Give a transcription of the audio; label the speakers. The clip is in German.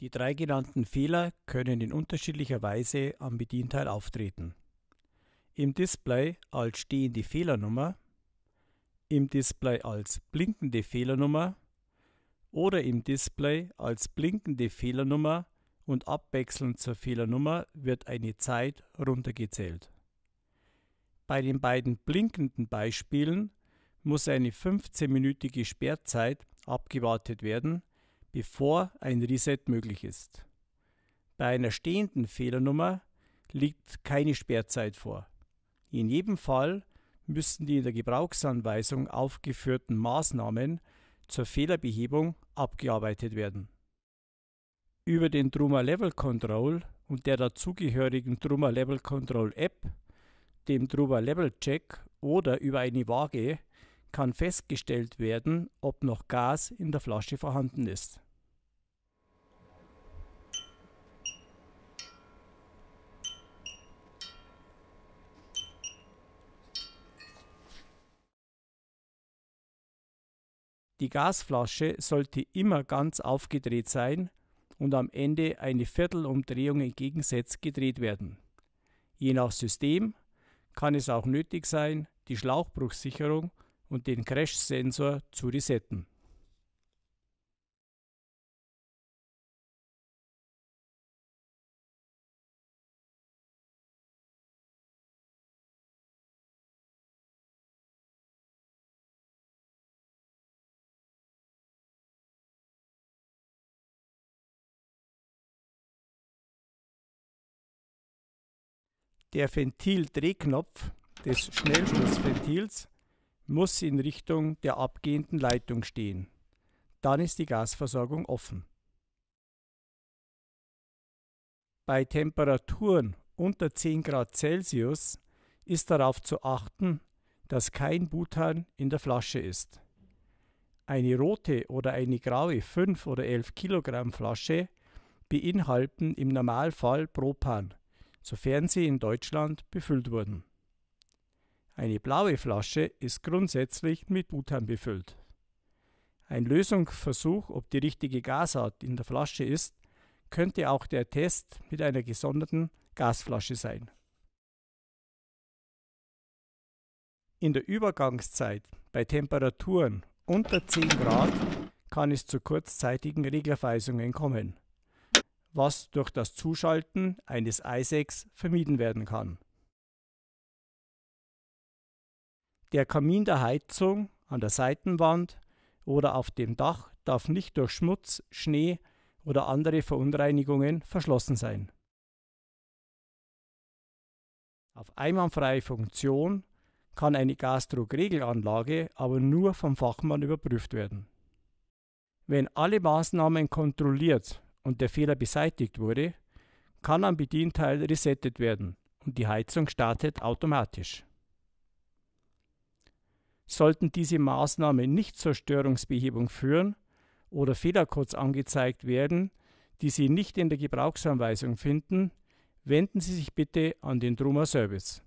Speaker 1: Die drei genannten Fehler können in unterschiedlicher Weise am Bedienteil
Speaker 2: auftreten. Im Display als stehende Fehlernummer, im Display als blinkende Fehlernummer oder im Display als blinkende Fehlernummer und abwechselnd zur Fehlernummer wird eine Zeit runtergezählt. Bei den beiden blinkenden Beispielen muss eine 15-minütige Sperrzeit abgewartet werden, bevor ein Reset möglich ist. Bei einer stehenden Fehlernummer liegt keine Sperrzeit vor. In jedem Fall müssen die in der Gebrauchsanweisung aufgeführten Maßnahmen zur Fehlerbehebung abgearbeitet werden. Über den Druma Level Control und der dazugehörigen Druma Level Control App, dem Druma Level Check oder über eine Waage kann festgestellt werden, ob noch Gas in der Flasche vorhanden ist. Die Gasflasche sollte immer ganz aufgedreht sein und am Ende eine Viertelumdrehung entgegensetzt gedreht werden. Je nach System kann es auch nötig sein, die Schlauchbruchsicherung
Speaker 1: und den Crash-Sensor zu resetten Der Ventildrehknopf des Schnellschlussventils muss
Speaker 2: in Richtung der abgehenden Leitung stehen. Dann ist die Gasversorgung offen. Bei Temperaturen unter 10 Grad Celsius ist darauf zu achten, dass kein Butan in der Flasche ist. Eine rote oder eine graue 5 oder 11 Kilogramm Flasche beinhalten im Normalfall Propan, sofern sie in Deutschland befüllt wurden. Eine blaue Flasche ist grundsätzlich mit Butan befüllt. Ein Lösungsversuch, ob die richtige Gasart in der Flasche ist, könnte auch der Test mit einer gesonderten Gasflasche sein. In der Übergangszeit bei Temperaturen unter 10 Grad kann es zu kurzzeitigen Reglerweisungen kommen was durch das Zuschalten eines Isaacs vermieden werden kann. Der Kamin der Heizung an der Seitenwand oder auf dem Dach darf nicht durch Schmutz, Schnee oder andere Verunreinigungen verschlossen sein. Auf einwandfreie Funktion kann eine Gasdruckregelanlage aber nur vom Fachmann überprüft werden. Wenn alle Maßnahmen kontrolliert und der Fehler beseitigt wurde, kann am Bedienteil resettet werden und die Heizung startet automatisch. Sollten diese Maßnahmen nicht zur Störungsbehebung führen oder Fehlercodes angezeigt werden, die Sie nicht in der Gebrauchsanweisung finden, wenden Sie sich bitte
Speaker 1: an den Druma Service.